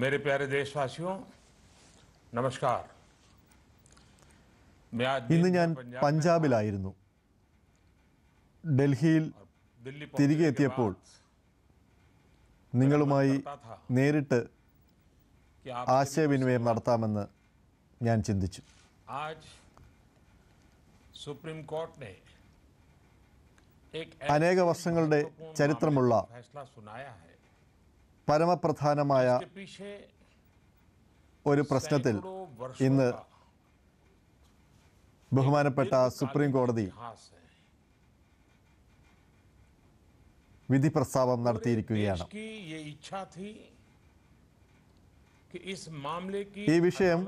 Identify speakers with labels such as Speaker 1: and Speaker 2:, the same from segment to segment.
Speaker 1: मेरे प्यारे देशवासियों नमस्कार ഇന്ന് ഞാൻ
Speaker 2: പഞ്ചാബിലായിരുന്നു ഡൽഹിയിൽ തിരികെ എത്തിയപ്പോൾ നിങ്ങളുമായി നേരിട്ട് ആശയവിനിമയം നടത്താമെന്ന് ഞാൻ ചിന്തിച്ചു
Speaker 1: അനേക വർഷങ്ങളുടെ ചരിത്രമുള്ള
Speaker 2: പരമപ്രധാനമായ ഒരു പ്രശ്നത്തിൽ ഇന്ന് ബഹുമാനപ്പെട്ട സുപ്രീം കോടതി വിധി പ്രസ്താവം നടത്തിയിരിക്കുകയാണ്
Speaker 1: ഈ വിഷയം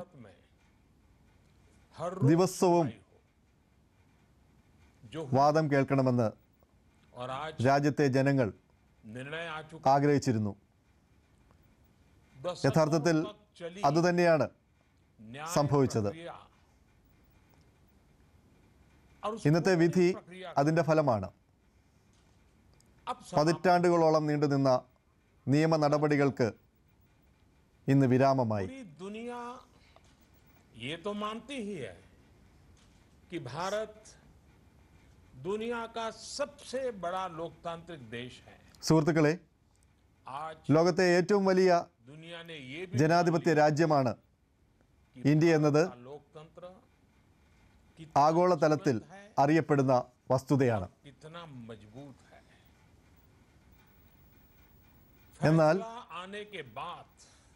Speaker 1: ദിവസവും
Speaker 2: വാദം കേൾക്കണമെന്ന് രാജ്യത്തെ ജനങ്ങൾ ആഗ്രഹിച്ചിരുന്നു യഥാർത്ഥത്തിൽ അതുതന്നെയാണ്
Speaker 1: സംഭവിച്ചത് ഇന്നത്തെ വിധി
Speaker 2: അതിൻ്റെ ഫലമാണ് പതിറ്റാണ്ടുകളോളം നീണ്ടുനിന്ന നിയമ നടപടികൾക്ക് ഇന്ന് വിരാമമായി സുഹൃത്തുക്കളെ ലോകത്തെ ഏറ്റവും വലിയ ജനാധിപത്യ രാജ്യമാണ് ഇന്ത്യ എന്നത് ആഗോളതലത്തിൽ അറിയപ്പെടുന്ന വസ്തുതയാണ് എന്നാൽ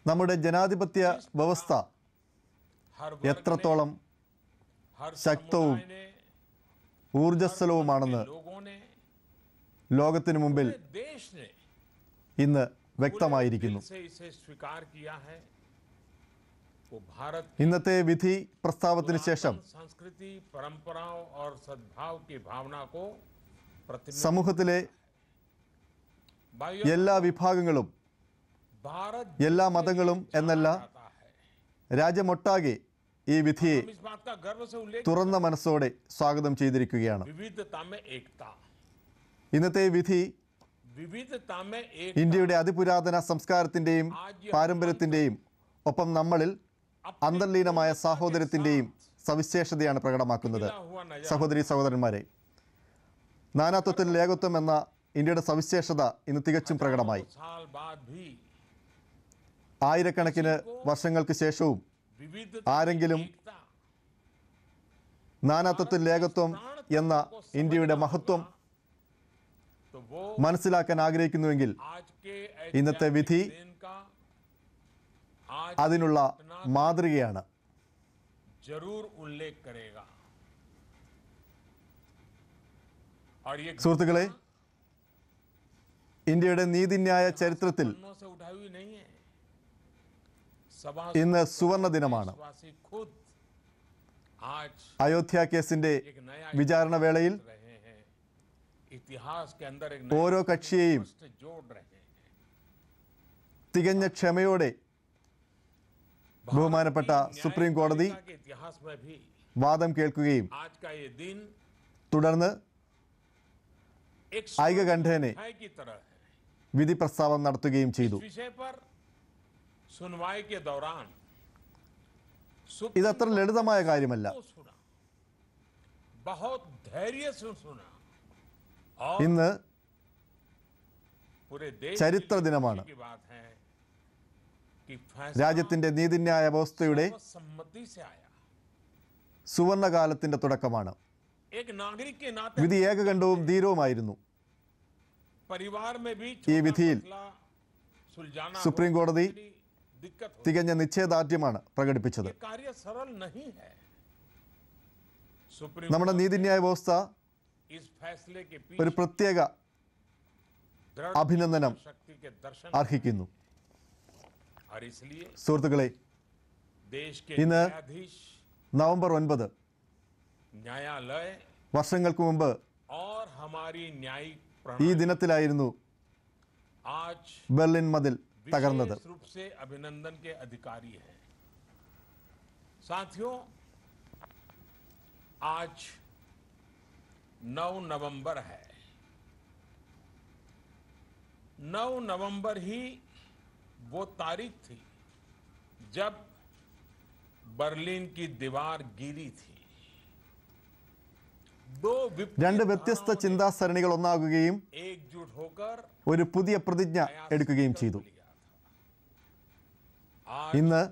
Speaker 2: നമ്മുടെ ജനാധിപത്യ വ്യവസ്ഥ എത്രത്തോളം ശക്തവും ഊർജസ്വലവുമാണെന്ന് ലോകത്തിനു മുമ്പിൽ ഇന്ന് വ്യക്തമായിരിക്കുന്നു ഇന്നത്തെ വിധി പ്രസ്താവത്തിന് ശേഷം സമൂഹത്തിലെ എല്ലാ വിഭാഗങ്ങളും എല്ലാ മതങ്ങളും എന്നല്ല രാജ്യമൊട്ടാകെ ഈ വിധിയെ തുറന്ന മനസ്സോടെ സ്വാഗതം ചെയ്തിരിക്കുകയാണ് ഇന്നത്തെ വിധി
Speaker 1: ഇന്ത്യയുടെ അതിപുരാതന
Speaker 2: സംസ്കാരത്തിൻ്റെയും പാരമ്പര്യത്തിൻ്റെയും ഒപ്പം നമ്മളിൽ അന്തർലീനമായ സാഹോദര്യത്തിൻ്റെയും സവിശേഷതയാണ് പ്രകടമാക്കുന്നത് സഹോദരി സഹോദരന്മാരെ നാനാത്വത്തിൽ ഏകത്വം എന്ന ഇന്ത്യയുടെ സവിശേഷത ഇന്ന് തികച്ചും പ്രകടമായി ആയിരക്കണക്കിന് വർഷങ്ങൾക്ക് ശേഷവും ആരെങ്കിലും നാനാത്വത്തിൽ ഏകത്വം എന്ന ഇന്ത്യയുടെ മഹത്വം മനസ്സിലാക്കാൻ ആഗ്രഹിക്കുന്നുവെങ്കിൽ ഇന്നത്തെ വിധി അതിനുള്ള മാതൃകയാണ് സുഹൃത്തുക്കളെ ഇന്ത്യയുടെ നീതിന്യായ ചരിത്രത്തിൽ
Speaker 1: ഇന്ന് സുവർണ ദിനമാണ് അയോധ്യ കേസിന്റെ വിചാരണ വേളയിൽ ഓരോ കക്ഷിയെയും
Speaker 2: തികഞ്ഞ ക്ഷമയോടെ ബഹുമാനപ്പെട്ട സുപ്രീം കോടതി വാദം കേൾക്കുകയും തുടർന്ന്
Speaker 1: ഐകകണ്ഠേനെ
Speaker 2: വിധി പ്രസ്താവം നടത്തുകയും ചെയ്തു ഇതത്ര ലളിതമായ കാര്യമല്ല
Speaker 1: बहुत धैर्य से ഇന്ന് ചരിത്ര ദിനമാണ് രാജ്യത്തിന്റെ നീതിന്യായ വ്യവസ്ഥയുടെ
Speaker 2: സുവർണകാലത്തിന്റെ തുടക്കമാണ് വിധി ഏകകണ്ഠവും ധീരവുമായിരുന്നു
Speaker 1: ഈ വിധിയിൽ സുപ്രീം കോടതി
Speaker 2: തികഞ്ഞ നിശ്ചയദാർഢ്യമാണ് പ്രകടിപ്പിച്ചത് നമ്മുടെ നീതിന്യായ വ്യവസ്ഥ
Speaker 1: ഒരു പ്രത്യേക അഭിനന്ദനം അർഹിക്കുന്നു സുഹൃത്തുക്കളെ ഇന്ന്
Speaker 2: നവംബർ ഒൻപത് വർഷങ്ങൾക്ക് മുമ്പ് ഈ ദിനത്തിലായിരുന്നു ബെർലിൻ മതിൽ തകർന്നത്
Speaker 1: സാധിയോ 9 नवंबर है 9 नवंबर ही वो तारीख थी जब ബർലിൻ കി ദിവാർ ഗിരി തി
Speaker 2: രണ്ട് വ്യത്യസ്ത ചിന്താസരണികൾ ഒന്നാകുകയും ഒരു പുതിയ പ്രതിജ്ഞ എടുക്കുകയും ചെയ്തു ഇന്ന്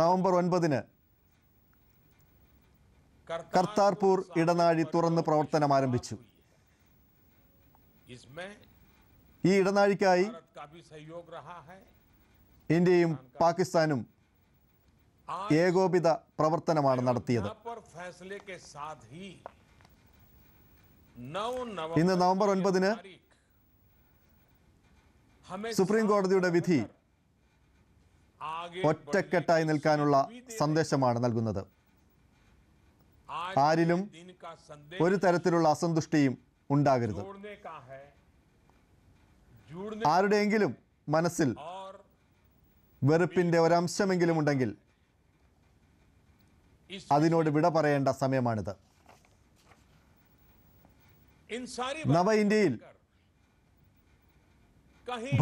Speaker 2: നവംബർ ഒൻപതിന് കർത്താർപൂർ ഇടനാഴി തുറന്ന് പ്രവർത്തനം ആരംഭിച്ചു
Speaker 1: ഈ ഇടനാഴിക്കായി
Speaker 2: ഇന്ത്യയും പാകിസ്ഥാനും ഏകോപിത പ്രവർത്തനമാണ് നടത്തിയത് ഇന്ന് നവംബർ ഒൻപതിന് സുപ്രീം കോടതിയുടെ വിധി ഒറ്റക്കെട്ടായി നിൽക്കാനുള്ള സന്ദേശമാണ് നൽകുന്നത് ആരിലും ഒരു തരത്തിലുള്ള അസന്തുഷ്ടിയും ഉണ്ടാകരുത് ആരുടെയെങ്കിലും മനസ്സിൽ വെറുപ്പിന്റെ ഒരംശമെങ്കിലും ഉണ്ടെങ്കിൽ അതിനോട് വിട പറയേണ്ട സമയമാണിത്
Speaker 1: നവ ഇന്ത്യയിൽ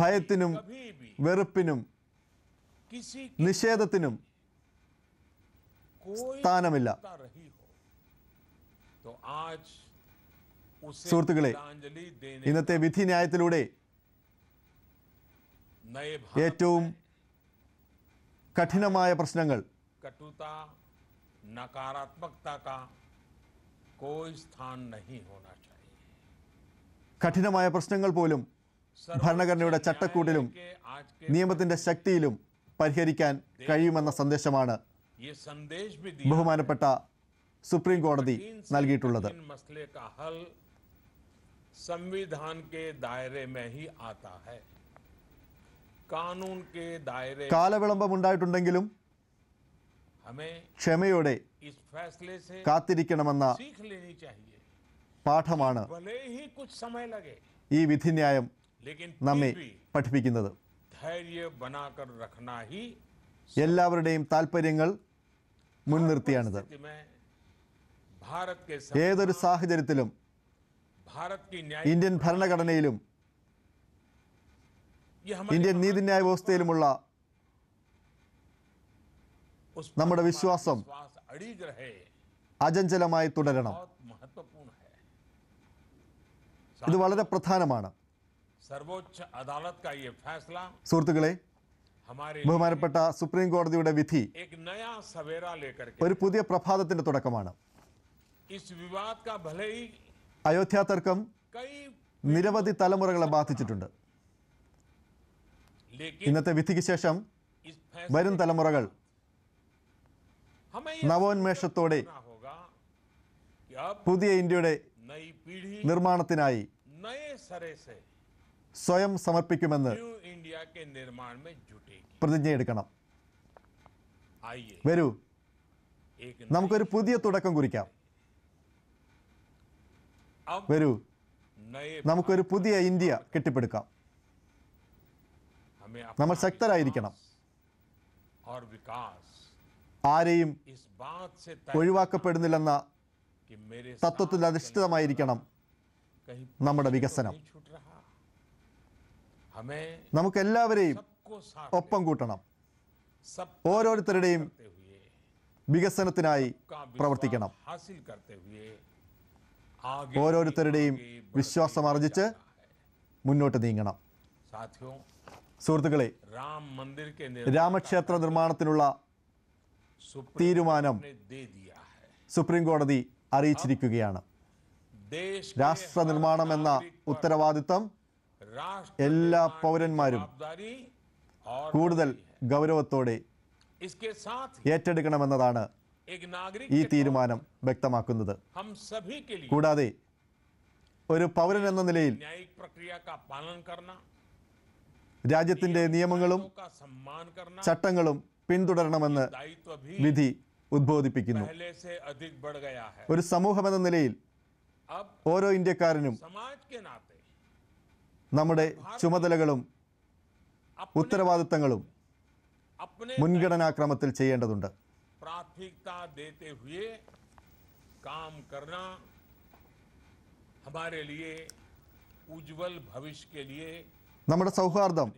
Speaker 1: ഭയത്തിനും വെറുപ്പിനും
Speaker 2: നിഷേധത്തിനും
Speaker 1: സ്ഥാനമില്ല സുഹൃത്തുക്കളെ ഇന്നത്തെ വിധി ന്യായത്തിലൂടെ ഏറ്റവും
Speaker 2: കഠിനമായ പ്രശ്നങ്ങൾ കഠിനമായ പ്രശ്നങ്ങൾ പോലും ഭരണഘടനയുടെ ചട്ടക്കൂടിലും നിയമത്തിന്റെ ശക്തിയിലും പരിഹരിക്കാൻ കഴിയുമെന്ന സന്ദേശമാണ് ബഹുമാനപ്പെട്ട സുപ്രീം കോടതി നൽകിയിട്ടുള്ളത്
Speaker 1: संविधान के ക്ഷമയോടെ കാത്തിരിക്കണമെന്ന പാഠമാണ്
Speaker 2: ഈ വിധിന്യായം നമ്മെ പഠിപ്പിക്കുന്നത് എല്ലാവരുടെയും താല്പര്യങ്ങൾ മുൻനിർത്തിയാണിത് ഏതൊരു സാഹചര്യത്തിലും ഇന്ത്യൻ ഭരണഘടനയിലും ഇന്ത്യൻ നീതിന്യായ വ്യവസ്ഥയിലുമുള്ള നമ്മുടെ വിശ്വാസം അജഞ്ചലമായി തുടരണം ഇത് വളരെ പ്രധാനമാണ് സുഹൃത്തുക്കളെ ബഹുമാനപ്പെട്ട സുപ്രീം കോടതിയുടെ വിധി ഒരു പുതിയ പ്രഭാതത്തിന്റെ തുടക്കമാണ് അയോധ്യ തർക്കം നിരവധി തലമുറകളെ ബാധിച്ചിട്ടുണ്ട് ഇന്നത്തെ വിധിക്ക് ശേഷം വരും തലമുറകൾ
Speaker 1: നവോന്മേഷത്തോടെ പുതിയ ഇന്ത്യയുടെ നിർമ്മാണത്തിനായി
Speaker 2: സ്വയം സമർപ്പിക്കുമെന്ന് പ്രതിജ്ഞയെടുക്കണം വരൂ നമുക്കൊരു പുതിയ തുടക്കം കുറിക്കാം
Speaker 1: വരൂ നമുക്കൊരു
Speaker 2: പുതിയ ഇന്ത്യ കെട്ടിപ്പടുക്കാം നമ്മൾ ശക്തരായിരിക്കണം
Speaker 1: ആരെയും ഒഴിവാക്കപ്പെടുന്നില്ലെന്ന
Speaker 2: തത്വത്തിൽ അധിഷ്ഠിതമായിരിക്കണം
Speaker 1: നമ്മുടെ വികസനം എല്ലാവരെയും ഒപ്പം കൂട്ടണം ഓരോരുത്തരുടെയും
Speaker 2: വികസനത്തിനായി പ്രവർത്തിക്കണം
Speaker 1: ഓരോരുത്തരുടെയും
Speaker 2: വിശ്വാസം അർജിച്ച് മുന്നോട്ട് നീങ്ങണം സുഹൃത്തുക്കളെ രാമക്ഷേത്ര നിർമ്മാണത്തിനുള്ള തീരുമാനം സുപ്രീം കോടതി അറിയിച്ചിരിക്കുകയാണ് രാഷ്ട്ര നിർമ്മാണം എന്ന ഉത്തരവാദിത്തം എല്ലാ പൗരന്മാരും കൂടുതൽ ഗൗരവത്തോടെ ഏറ്റെടുക്കണമെന്നതാണ് ഈ തീരുമാനം വ്യക്തമാക്കുന്നത് കൂടാതെ ഒരു പൗരൻ എന്ന നിലയിൽ രാജ്യത്തിന്റെ നിയമങ്ങളും ചട്ടങ്ങളും പിന്തുടരണമെന്ന് വിധി ഉദ്ബോധിപ്പിക്കുന്നു ഒരു സമൂഹമെന്ന നിലയിൽ ഓരോ ഇന്ത്യക്കാരനും നമ്മുടെ ചുമതലകളും ഉത്തരവാദിത്തങ്ങളും മുൻഗണനാക്രമത്തിൽ ചെയ്യേണ്ടതുണ്ട്
Speaker 1: प्राथमिकता देते हुए काम करना हमारे लिए उज्जवल भविष्य के लिए
Speaker 2: നമ്മുടെ സൗഹാർദ്ദം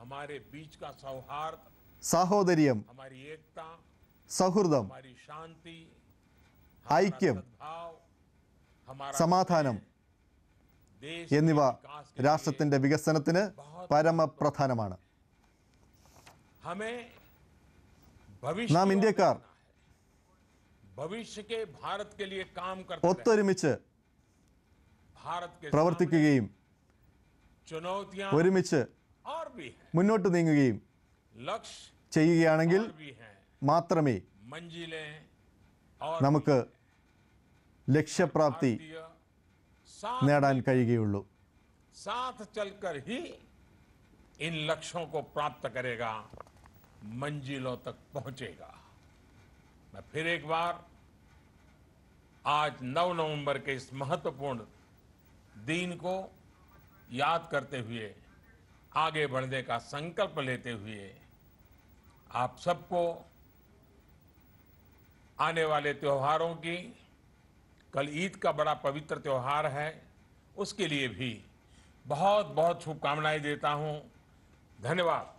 Speaker 1: हमारे बीच का सौहार्द
Speaker 2: സാഹോദര്യം
Speaker 1: हमारी एकता സൗഹൃദം हमारी शांति
Speaker 2: ഐക്യം സമാധാനം എന്നിവ രാഷ്ട്രത്തിൻ്റെ വികസനത്തിന് പരമപ്രധാനമാണ് നാം ഇന്ത്യക്കാർ
Speaker 1: ഒത്തൊരുമിച്ച് പ്രവർത്തിക്കുകയും ഒരുമിച്ച്
Speaker 2: മുന്നോട്ട് നീങ്ങുകയും
Speaker 1: ചെയ്യുകയാണെങ്കിൽ
Speaker 2: മാത്രമേ നമുക്ക് ലക്ഷ്യപ്രാപ്തി നേടാൻ കഴിയുകയുള്ളൂ
Speaker 1: സാത്ത് ചൽക്കർ ഹി ഇൻ ലക്ഷ്യോ കോ പ്രാപ്ത കരേഗ मंजिलों तक पहुंचेगा मैं फिर एक बार आज 9 नवंबर के इस महत्वपूर्ण दिन को याद करते हुए आगे बढ़ने का संकल्प लेते हुए आप सबको आने वाले त्योहारों की कल ईद का बड़ा पवित्र त्यौहार है उसके लिए भी बहुत बहुत शुभकामनाएं देता हूं धन्यवाद